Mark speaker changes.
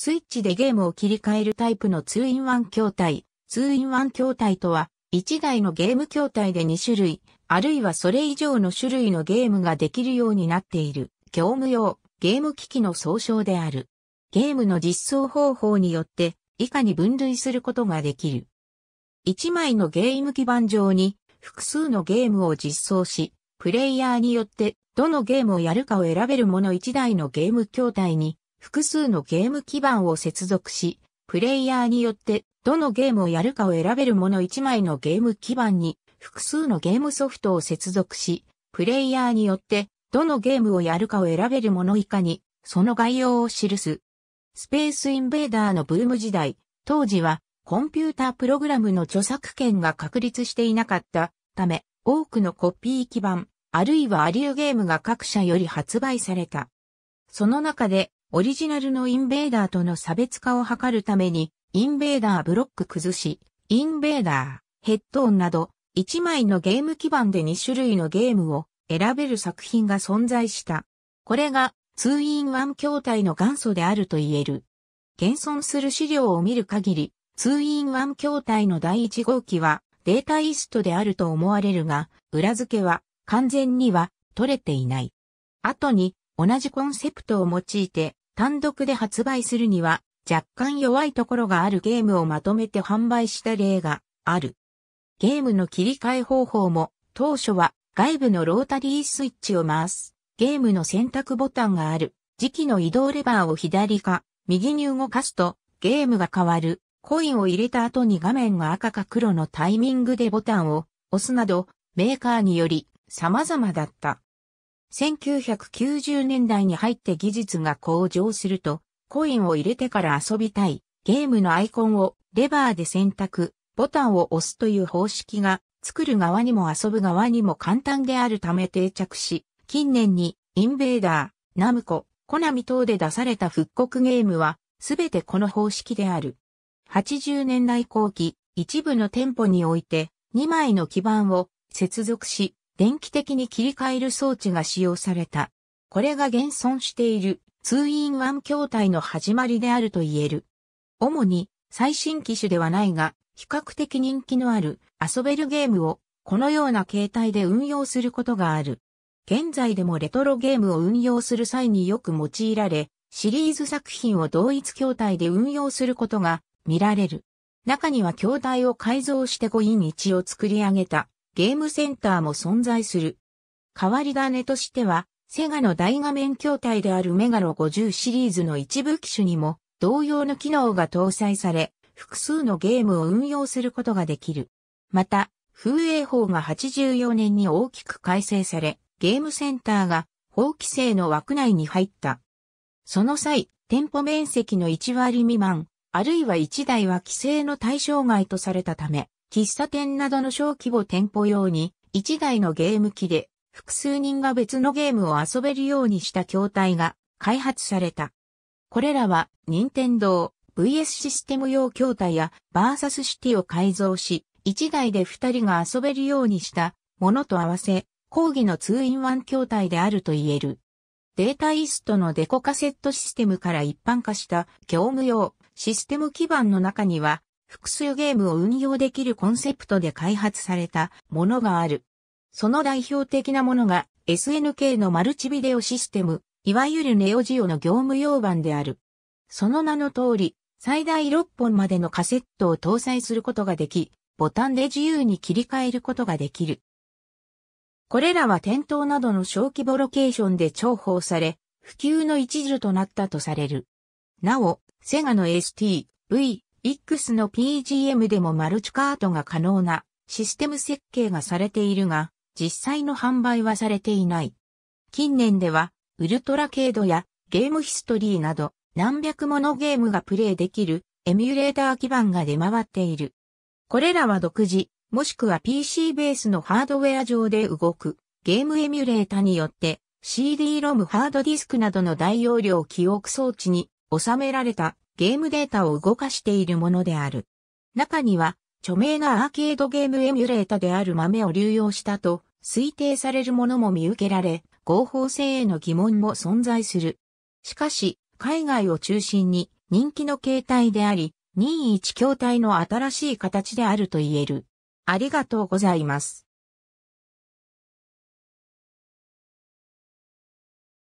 Speaker 1: スイッチでゲームを切り替えるタイプの 2-in-1 筐体。2-in-1 筐体とは、1台のゲーム筐体で2種類、あるいはそれ以上の種類のゲームができるようになっている、業務用、ゲーム機器の総称である。ゲームの実装方法によって、以下に分類することができる。1枚のゲーム基板上に、複数のゲームを実装し、プレイヤーによって、どのゲームをやるかを選べるもの1台のゲーム筐体に、複数のゲーム基盤を接続し、プレイヤーによってどのゲームをやるかを選べるもの1枚のゲーム基盤に複数のゲームソフトを接続し、プレイヤーによってどのゲームをやるかを選べるもの以下にその概要を記す。スペースインベーダーのブーム時代、当時はコンピュータープログラムの著作権が確立していなかったため、多くのコピー基盤、あるいはアリューゲームが各社より発売された。その中でオリジナルのインベーダーとの差別化を図るために、インベーダーブロック崩し、インベーダー、ヘッドオンなど、1枚のゲーム基盤で2種類のゲームを選べる作品が存在した。これが 2-in-1 筐体の元祖であると言える。現存する資料を見る限り、2-in-1 筐体の第1号機はデータイストであると思われるが、裏付けは完全には取れていない。後に同じコンセプトを用いて単独で発売するには若干弱いところがあるゲームをまとめて販売した例がある。ゲームの切り替え方法も当初は外部のロータリースイッチを回す。ゲームの選択ボタンがある。時期の移動レバーを左か右に動かすとゲームが変わる。コインを入れた後に画面が赤か黒のタイミングでボタンを押すなどメーカーにより様々だった。1990年代に入って技術が向上すると、コインを入れてから遊びたい、ゲームのアイコンをレバーで選択、ボタンを押すという方式が、作る側にも遊ぶ側にも簡単であるため定着し、近年に、インベーダー、ナムコ、コナミ等で出された復刻ゲームは、すべてこの方式である。80年代後期、一部の店舗において、2枚の基板を接続し、電気的に切り替える装置が使用された。これが現存している 2-in-1 筐体の始まりであると言える。主に最新機種ではないが、比較的人気のある遊べるゲームをこのような形態で運用することがある。現在でもレトロゲームを運用する際によく用いられ、シリーズ作品を同一筐体で運用することが見られる。中には筐体を改造して 5in1 を作り上げたゲームセンターも存在する。変わり種としては、セガの大画面筐体であるメガロ50シリーズの一部機種にも同様の機能が搭載され、複数のゲームを運用することができる。また、風営法が84年に大きく改正され、ゲームセンターが法規制の枠内に入った。その際、店舗面積の1割未満、あるいは1台は規制の対象外とされたため、喫茶店などの小規模店舗用に、1台のゲーム機で複数人が別のゲームを遊べるようにした筐体が開発された。これらは、任天堂 VS システム用筐体やバーサスシティを改造し、1台で2人が遊べるようにしたものと合わせ、講義の 2-in-1 筐体であると言える。データイーストのデコカセットシステムから一般化した業務用システム基盤の中には複数ゲームを運用できるコンセプトで開発されたものがある。その代表的なものが SNK のマルチビデオシステム、いわゆるネオジオの業務用版である。その名の通り、最大6本までのカセットを搭載することができ、ボタンで自由に切り替えることができる。これらは店頭などの小規模ロケーションで重宝され、普及の一助となったとされる。なお、セガの ST、V、X の PGM でもマルチカートが可能なシステム設計がされているが、実際の販売はされていない。近年では、ウルトラケードやゲームヒストリーなど、何百ものゲームがプレイできるエミュレーター基盤が出回っている。これらは独自、もしくは PC ベースのハードウェア上で動くゲームエミュレータによって CD-ROM ハードディスクなどの大容量記憶装置に収められたゲームデータを動かしているものである。中には、著名なアーケードゲームエミュレータである豆を流用したと推定されるものも見受けられ、合法性への疑問も存在する。しかし、海外を中心に人気の形態であり、任意一筐体の新しい形であると言える。ありがとうございます。